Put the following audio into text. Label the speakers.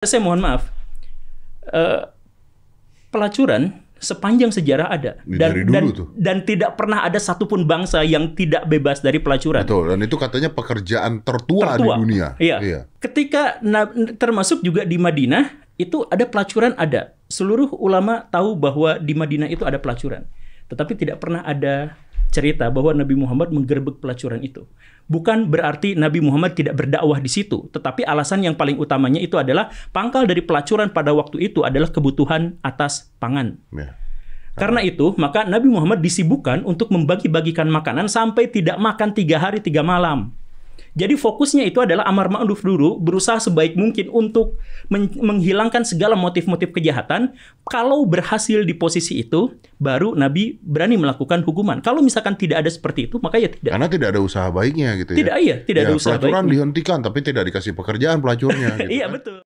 Speaker 1: saya mohon maaf uh, pelacuran sepanjang sejarah ada dan dari dulu dan, tuh. dan tidak pernah ada satupun bangsa yang tidak bebas dari pelacuran. Betul dan itu katanya pekerjaan tertua, tertua. di dunia. Iya. iya. Ketika termasuk juga di Madinah itu ada pelacuran ada. Seluruh ulama tahu bahwa di Madinah itu ada pelacuran, tetapi tidak pernah ada cerita bahwa Nabi Muhammad menggerbek pelacuran itu. Bukan berarti Nabi Muhammad tidak berdakwah di situ, tetapi alasan yang paling utamanya itu adalah pangkal dari pelacuran pada waktu itu adalah kebutuhan atas pangan. Ya. Karena itu, maka Nabi Muhammad disibukkan untuk membagi-bagikan makanan sampai tidak makan tiga hari tiga malam. Jadi fokusnya itu adalah amar ma'ruf dulu, berusaha sebaik mungkin untuk men menghilangkan segala motif-motif kejahatan. Kalau berhasil di posisi itu, baru Nabi berani melakukan hukuman. Kalau misalkan tidak ada seperti itu, maka ya tidak. Karena tidak ada usaha baiknya gitu tidak, ya. Tidak, iya, tidak ya, ada usaha baik. baiknya. dihentikan tapi tidak dikasih pekerjaan pelacurnya gitu. Iya, kan? betul.